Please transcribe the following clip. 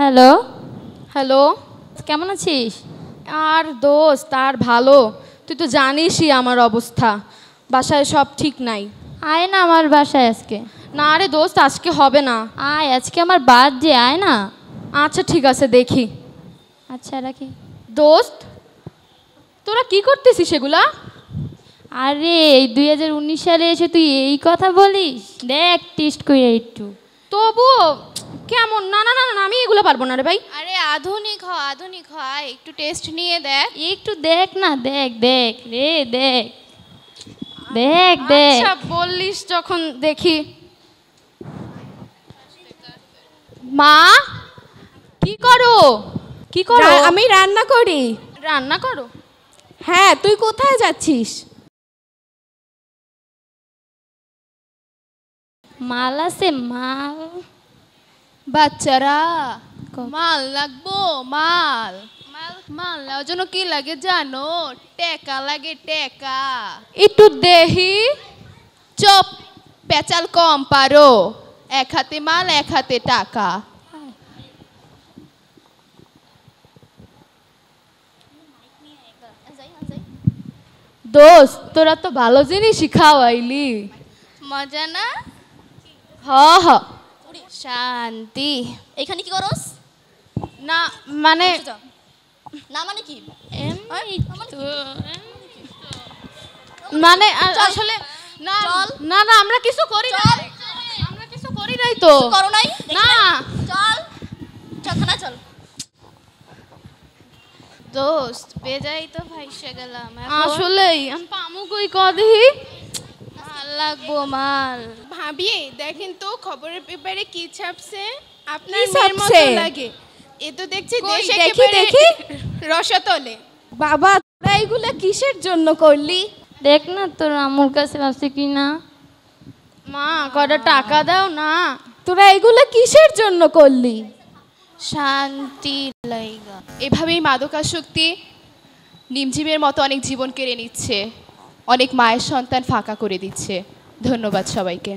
Hello hello কেমন আছিস আর দোস্ত আর ভালো তুই তো জানিসই আমার অবস্থা বাসায় সব ঠিক নাই আয় না আমার বাসায় আজকে না রে দোস্ত আজকে হবে না আয় আজকে আমার বার্থডে আয় না আচ্ছা ঠিক আছে দেখি আচ্ছা রাখি দোস্ত তোরা কি করতেছিস সেগুলা আরে এই দুই হাজার উনিশ সালে এসে তুই এই কথা বলিস দেখ টেস্ট করি একটু তবুও ওগুলো পারবো না রে ভাই আরে আধুনিক হ আধুনিক হ একটু টেস্ট নিয়ে দেখ একটু দেখ না দেখ দেখ রে দেখ দেখ আচ্ছা, দেখ আচ্ছা বললিস যখন দেখি মা কি করো কি করো আমি রান্না করি রান্না করো হ্যাঁ তুই কোথায় যাচ্ছিস মাল আছে মাল বাচ্চারা মাল লাগবো মাল মাল মাল নেওয়ার জন্য কি লাগে জানো টেকা লাগে টেকা একটু দেহি চপ পেচাল কম পারো এক হাতে মাল এক হাতে টাকা দোস্ত তোরা তো ভালো জিনিস শিখাও আইলি মজা না হ হ শান্তি এখানে কি করস না মানে না মানে কি হ্যাঁ? মানে, মানে আসলে না না না আমরা কিছু করি না আমরা কিছু করি নাই তো করো নাই না চল চখানা চল দোস্ত বেজাই তো ভাইসা গেলাম আসলেই আমি পামুকই কদি লাগবো মাল ভাবি দেখেন তো খবরের পেপারে কি ছাপছে আপনার কি মেয়ের মতো লাগে এ তো দেখছি দেশে দেখি, দেখি। রসতলে বাবা তোরা এগুলো কিসের জন্য করলি দেখ না তোর আমুর কাছে আছে কি না মা কটা টাকা দাও না তোরা এগুলো কিসের জন্য করলি শান্তি লাইগা এভাবেই মাদকাসক্তি নিমঝিমের মতো অনেক জীবন কেড়ে নিচ্ছে অনেক মায়ের সন্তান ফাঁকা করে দিচ্ছে ধন্যবাদ সবাইকে